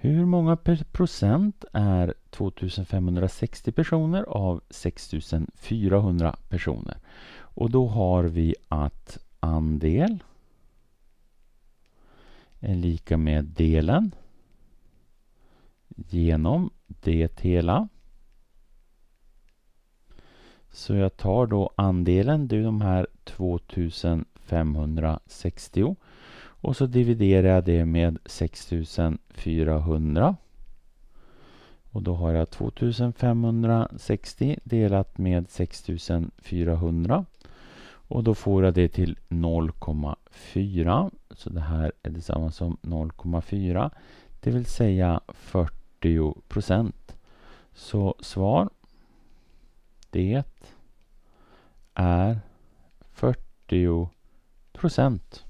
Hur många procent är 2560 personer av 6400 personer? Och då har vi att andel är lika med delen genom det hela. Så jag tar då andelen, det är de här 2560 och så dividerar jag det med 6400. Och då har jag 2560 delat med 6400. Och då får jag det till 0,4. Så det här är detsamma som 0,4. Det vill säga 40 procent. Så svar det är 40 procent.